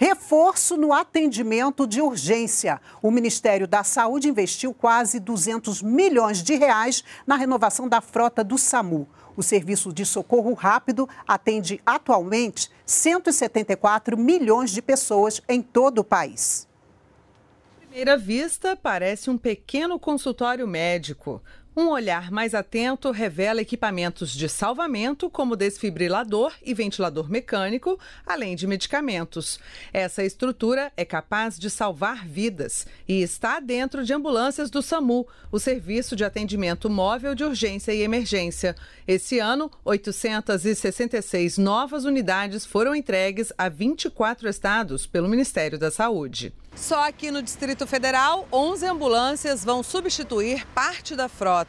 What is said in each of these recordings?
Reforço no atendimento de urgência. O Ministério da Saúde investiu quase 200 milhões de reais na renovação da frota do SAMU. O serviço de socorro rápido atende atualmente 174 milhões de pessoas em todo o país. À primeira vista, parece um pequeno consultório médico. Um olhar mais atento revela equipamentos de salvamento, como desfibrilador e ventilador mecânico, além de medicamentos. Essa estrutura é capaz de salvar vidas e está dentro de ambulâncias do SAMU, o Serviço de Atendimento Móvel de Urgência e Emergência. Esse ano, 866 novas unidades foram entregues a 24 estados pelo Ministério da Saúde. Só aqui no Distrito Federal, 11 ambulâncias vão substituir parte da frota.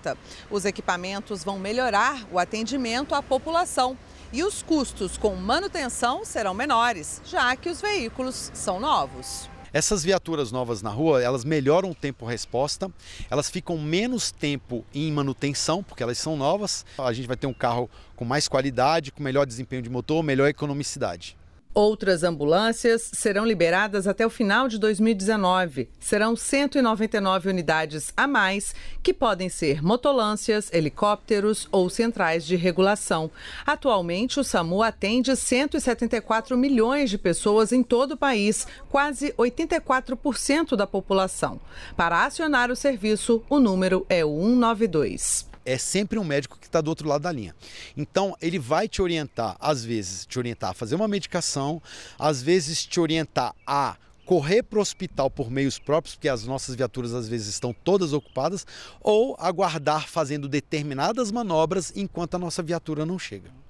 Os equipamentos vão melhorar o atendimento à população e os custos com manutenção serão menores, já que os veículos são novos. Essas viaturas novas na rua, elas melhoram o tempo resposta, elas ficam menos tempo em manutenção, porque elas são novas. A gente vai ter um carro com mais qualidade, com melhor desempenho de motor, melhor economicidade. Outras ambulâncias serão liberadas até o final de 2019. Serão 199 unidades a mais, que podem ser motolâncias, helicópteros ou centrais de regulação. Atualmente, o SAMU atende 174 milhões de pessoas em todo o país, quase 84% da população. Para acionar o serviço, o número é 192 é sempre um médico que está do outro lado da linha. Então, ele vai te orientar, às vezes, te orientar a fazer uma medicação, às vezes, te orientar a correr para o hospital por meios próprios, porque as nossas viaturas às vezes estão todas ocupadas, ou aguardar fazendo determinadas manobras enquanto a nossa viatura não chega.